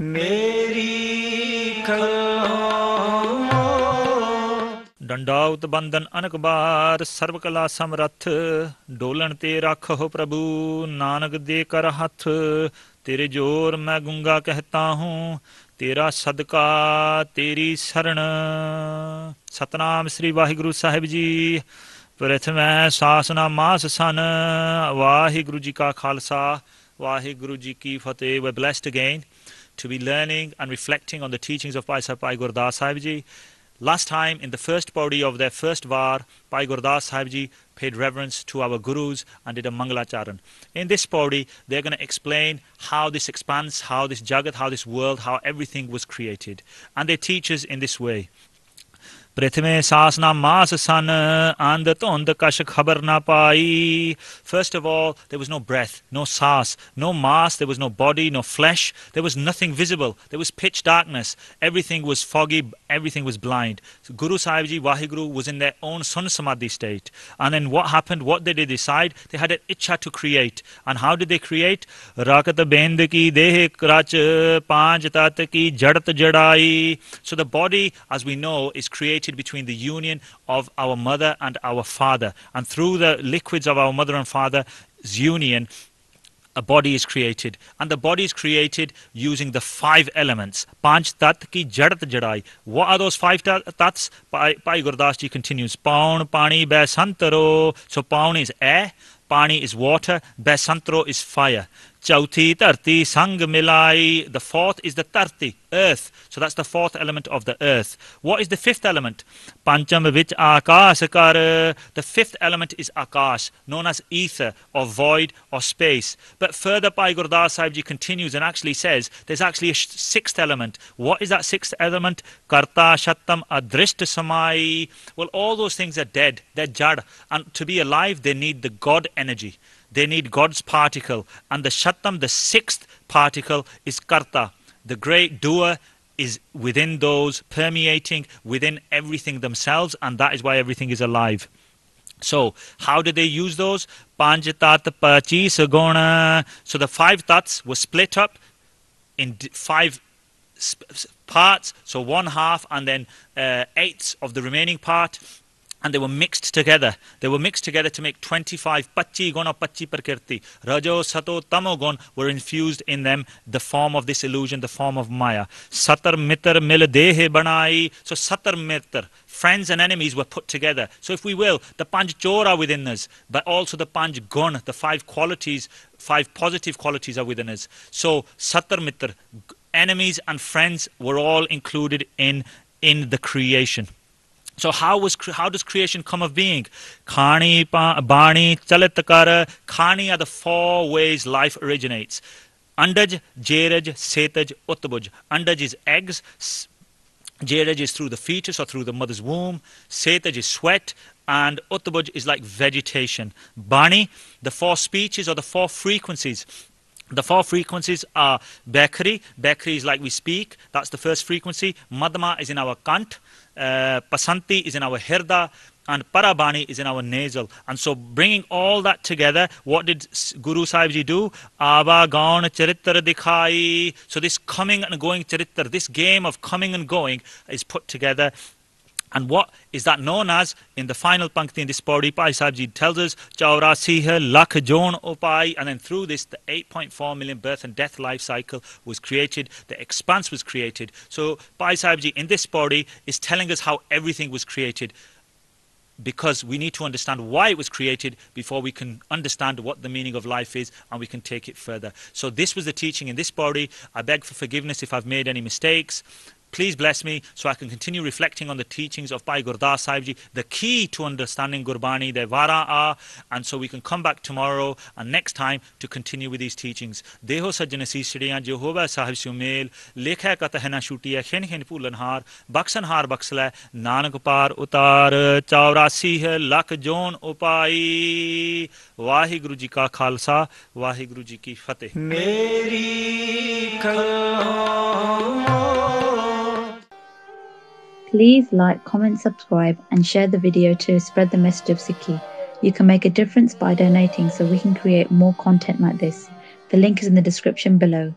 ਮੇਰੀ ਕਲੋ ਡੰਡਾਉਤ ਬੰਦਨ ਅਨਕ ਬਾਰ ਸਰਬ ਕਲਾ ਸਮਰੱਥ ਡੋਲਣ ਤੇ ਰੱਖ ਹੋ ਪ੍ਰਭੂ ਨਾਨਕ ਦੇ ਕਰ ਹੱਥ ਤੇਰੇ ਜੋਰ ਮੈਂ ਗੁੰਗਾ ਕਹਤਾ ਹੂੰ ਤੇਰਾ ਸਦਕਾ ਤੇਰੀ ਸਰਣ ਸਤਨਾਮ ਸ੍ਰੀ ਵਾਹਿਗੁਰੂ ਸਾਹਿਬ ਜੀ ਪ੍ਰਥਮੈ ਸਾਸਨਾ ਮਾਸ ਸਨ ਵਾਹਿਗੁਰੂ ਜੀ ਕਾ ਖਾਲਸਾ ਵਾਹਿਗੁਰੂ ਜੀ ਕੀ ਫਤਿਹ we blessed again to be learning and reflecting on the teachings of Pai Pai Gurdas Sahib Ji. Last time, in the first paudi of their first var, Pai Gurdas Sahib Ji paid reverence to our gurus and did a Mangalacharan. In this paudi, they're going to explain how this expands, how this jagat, how this world, how everything was created. And they teach us in this way. First of all, there was no breath, no sas, no mas, there was no body, no flesh, there was nothing visible, there was pitch darkness, everything was foggy, everything was blind. Guru Sahib Ji, Wahiguru was in their own sun samadhi state. And then what happened, what did they decide? They had an itcha to create. And how did they create? Rakata bend ki dehe krach panch tat ki jadat jadai. So the body, as we know, is created between the union of our mother and our father. And through the liquids of our mother and father's union, a body is created and the body is created using the five elements panch tat ki jadat jadai what are those five tats Pai, Pai Gurdas ji continues paun pani besantaro so paun is air pani is water besantaro is fire Chauti Tarti Sang Milai. The fourth is the Tarti, earth. So that's the fourth element of the earth. What is the fifth element? Pancham Vich Akashakara. The fifth element is Akash, known as ether or void or space. But further, by Gurdar Sahib continues and actually says there's actually a sixth element. What is that sixth element? Karta Shattam Adrishta Samai. Well, all those things are dead, they're jad. And to be alive, they need the God energy. They need God's particle. And the shatam, the sixth particle, is karta. The great doer is within those, permeating within everything themselves, and that is why everything is alive. So, how did they use those? So the five tats were split up in five parts. So one half and then uh, eighths of the remaining part and they were mixed together. They were mixed together to make 25 pachi guna pachi prakirti. Rajo, sato, tamogon were infused in them the form of this illusion, the form of maya. Satar mitar mil dehe banai. So satar mitar, friends and enemies were put together. So if we will, the panch chora within us, but also the panch gun, the five qualities, five positive qualities are within us. So satar mitar, enemies and friends were all included in in the creation. So how was how does creation come of being? Khani, Bani, Chalitakara, Khani are the four ways life originates. Andaj, Jeraj, Setaj, Uttabuj. Andaj is eggs. Jeraj is through the fetus or through the mother's womb. Setaj is sweat. And Uttabuj is like vegetation. Bani, the four speeches or the four frequencies. The four frequencies are Bekhri. Bekhri is like we speak. That's the first frequency. Madhama is in our kant. Uh, Pasanti is in our hirda. And Parabani is in our nasal. And so bringing all that together, what did Guru Sahib Ji do? Aba gaon charitar dikhai. So this coming and going charitra, this game of coming and going is put together and what is that known as? In the final pankti in this body, Pai Sabji tells us, Chaurasi lakh jon upai. And then through this, the 8.4 million birth and death life cycle was created. The expanse was created. So Pai Sabji in this body is telling us how everything was created because we need to understand why it was created before we can understand what the meaning of life is and we can take it further. So this was the teaching in this body. I beg for forgiveness if I've made any mistakes. Please bless me so I can continue reflecting on the teachings of Bhai Gurdas Sahib the key to understanding Gurbani, their vara are, and so we can come back tomorrow and next time to continue with these teachings. Deho sajjan sisriyan Jehovah sahib sumel, lekha katah na shutiya, khen khen poolanhar, har, baksan har baksla, nanak utar, chaurasi hai lak jon upai, wahiguru ji ka khalsa, wahiguru ji ki fateh. Meri kalon Please like, comment, subscribe, and share the video to spread the message of Siki. You can make a difference by donating so we can create more content like this. The link is in the description below.